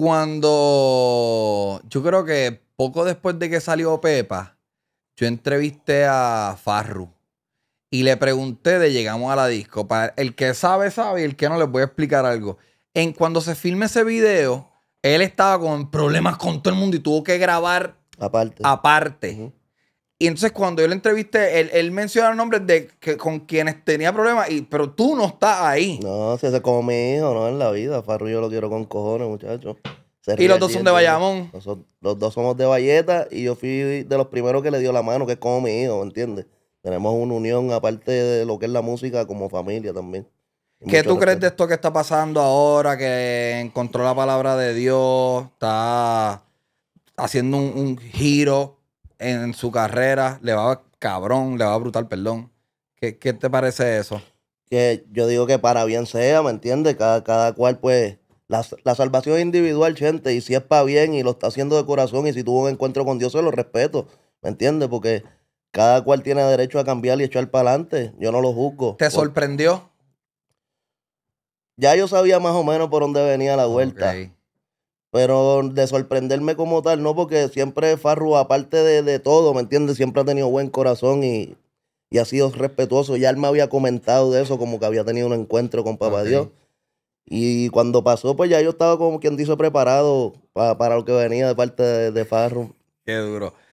cuando yo creo que poco después de que salió Pepa, yo entrevisté a Farru y le pregunté de llegamos a la disco. el que sabe, sabe, y el que no les voy a explicar algo. En cuando se filme ese video, él estaba con problemas con todo el mundo y tuvo que grabar aparte. aparte. Y entonces cuando yo le entrevisté, él, él el nombres de que, con quienes tenía problemas, y, pero tú no estás ahí. No, si ese es como mi hijo, no en la vida. Farru yo lo quiero con cojones, muchachos. Y los dos son de Bayamón. Los, dos somos de Valleta y yo fui de los primeros que le dio la mano, que es como mi hijo, ¿entiendes? Tenemos una unión aparte de lo que es la música como familia también. ¿Qué tú crees de esto que está pasando ahora? Que encontró la palabra de Dios, está haciendo un giro en su carrera, le va cabrón, le va brutal, perdón. ¿Qué, qué te parece eso? Que yo digo que para bien sea, ¿me entiendes? Cada, cada cual, pues, la, salvación es individual, gente, y si es para bien y lo está haciendo de corazón y si tuvo un encuentro con Dios, se lo respeto, ¿me entiendes? Porque cada cual tiene derecho a cambiar y echar para adelante, yo no lo juzgo. ¿Te sorprendió? Ya yo sabía más o menos por dónde venía la vuelta. Pero de sorprenderme como tal, no, porque siempre Farru, aparte de, todo, ¿me entiendes? Siempre ha tenido buen corazón y, ha sido respetuoso. Ya él me había comentado de eso, como que había tenido un encuentro con Papá Dios. Y cuando pasó, pues ya yo estaba como quien dice preparado para lo que venía de parte de, Farro Farru. Qué duro.